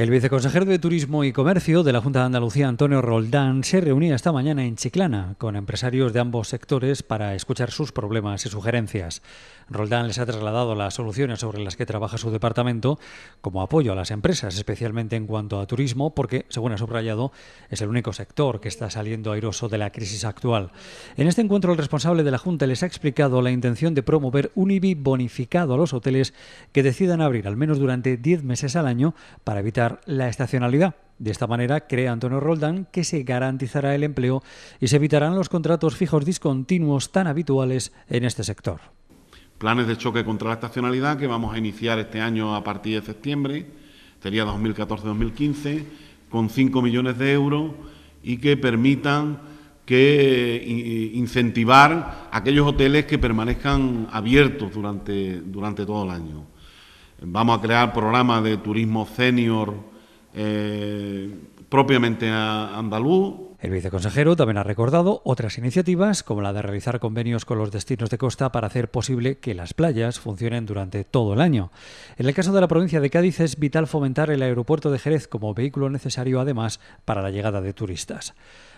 El viceconsejero de Turismo y Comercio de la Junta de Andalucía, Antonio Roldán, se reunía esta mañana en Chiclana con empresarios de ambos sectores para escuchar sus problemas y sugerencias. Roldán les ha trasladado las soluciones sobre las que trabaja su departamento como apoyo a las empresas, especialmente en cuanto a turismo, porque, según ha subrayado, es el único sector que está saliendo airoso de la crisis actual. En este encuentro, el responsable de la Junta les ha explicado la intención de promover un IBI bonificado a los hoteles que decidan abrir al menos durante 10 meses al año para evitar la estacionalidad. De esta manera, cree Antonio Roldán que se garantizará el empleo y se evitarán los contratos fijos discontinuos tan habituales en este sector. Planes de choque contra la estacionalidad que vamos a iniciar este año a partir de septiembre, sería 2014-2015, con 5 millones de euros y que permitan que eh, incentivar aquellos hoteles que permanezcan abiertos durante todo el año. Vamos a crear programas de turismo senior eh, propiamente a andaluz el viceconsejero también ha recordado otras iniciativas, como la de realizar convenios con los destinos de costa para hacer posible que las playas funcionen durante todo el año. En el caso de la provincia de Cádiz es vital fomentar el aeropuerto de Jerez como vehículo necesario además para la llegada de turistas.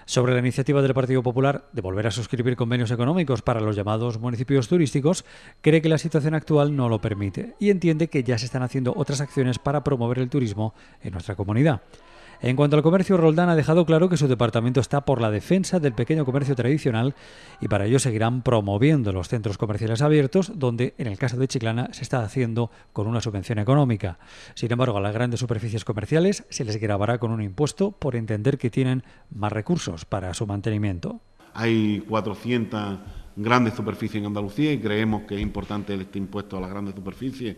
Sobre la iniciativa del Partido Popular de volver a suscribir convenios económicos para los llamados municipios turísticos, cree que la situación actual no lo permite y entiende que ya se están haciendo otras acciones para promover el turismo en nuestra comunidad. En cuanto al comercio, Roldán ha dejado claro que su departamento está por la defensa del pequeño comercio tradicional y para ello seguirán promoviendo los centros comerciales abiertos, donde en el caso de Chiclana se está haciendo con una subvención económica. Sin embargo, a las grandes superficies comerciales se les grabará con un impuesto por entender que tienen más recursos para su mantenimiento. Hay 400 grandes superficies en Andalucía y creemos que es importante este impuesto a las grandes superficies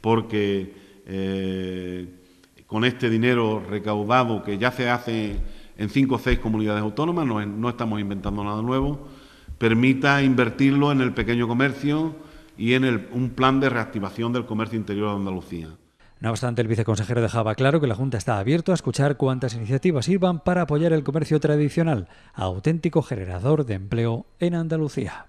porque eh, con este dinero recaudado que ya se hace en cinco o seis comunidades autónomas, no, estamos inventando nada nuevo, permita invertirlo en el pequeño comercio y en un plan de reactivación del comercio interior de Andalucía. No obstante, el viceconsejero dejaba claro que la Junta está abierto a escuchar cuántas iniciativas sirvan para apoyar el comercio tradicional, auténtico generador de empleo en Andalucía.